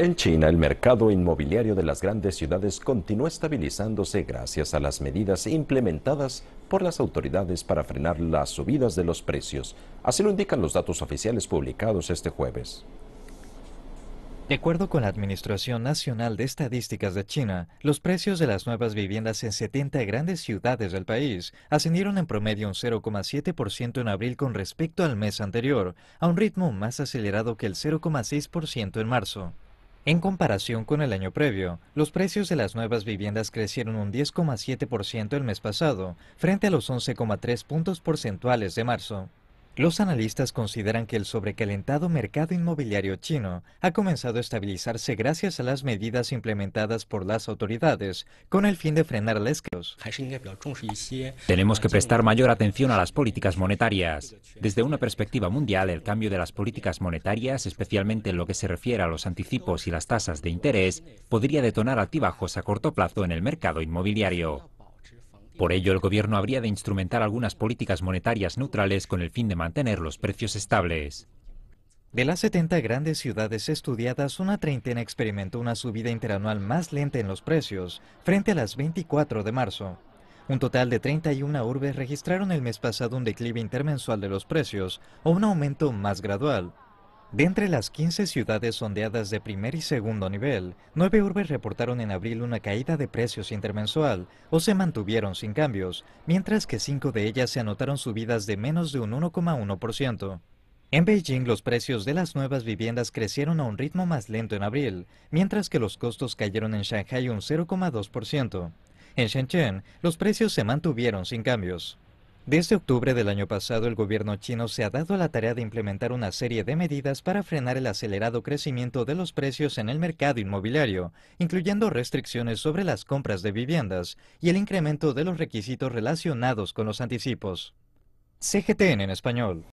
En China, el mercado inmobiliario de las grandes ciudades continúa estabilizándose gracias a las medidas implementadas por las autoridades para frenar las subidas de los precios. Así lo indican los datos oficiales publicados este jueves. De acuerdo con la Administración Nacional de Estadísticas de China, los precios de las nuevas viviendas en 70 grandes ciudades del país ascendieron en promedio un 0,7% en abril con respecto al mes anterior, a un ritmo más acelerado que el 0,6% en marzo. En comparación con el año previo, los precios de las nuevas viviendas crecieron un 10,7% el mes pasado, frente a los 11,3 puntos porcentuales de marzo. Los analistas consideran que el sobrecalentado mercado inmobiliario chino ha comenzado a estabilizarse gracias a las medidas implementadas por las autoridades con el fin de frenar las Tenemos que prestar mayor atención a las políticas monetarias. Desde una perspectiva mundial, el cambio de las políticas monetarias, especialmente en lo que se refiere a los anticipos y las tasas de interés, podría detonar altibajos a corto plazo en el mercado inmobiliario. Por ello, el gobierno habría de instrumentar algunas políticas monetarias neutrales con el fin de mantener los precios estables. De las 70 grandes ciudades estudiadas, una treintena experimentó una subida interanual más lenta en los precios, frente a las 24 de marzo. Un total de 31 urbes registraron el mes pasado un declive intermensual de los precios o un aumento más gradual. De entre las 15 ciudades sondeadas de primer y segundo nivel, nueve urbes reportaron en abril una caída de precios intermensual o se mantuvieron sin cambios, mientras que cinco de ellas se anotaron subidas de menos de un 1,1%. En Beijing los precios de las nuevas viviendas crecieron a un ritmo más lento en abril, mientras que los costos cayeron en Shanghai un 0,2%. En Shenzhen los precios se mantuvieron sin cambios. Desde octubre del año pasado, el gobierno chino se ha dado a la tarea de implementar una serie de medidas para frenar el acelerado crecimiento de los precios en el mercado inmobiliario, incluyendo restricciones sobre las compras de viviendas y el incremento de los requisitos relacionados con los anticipos. CGTN en español.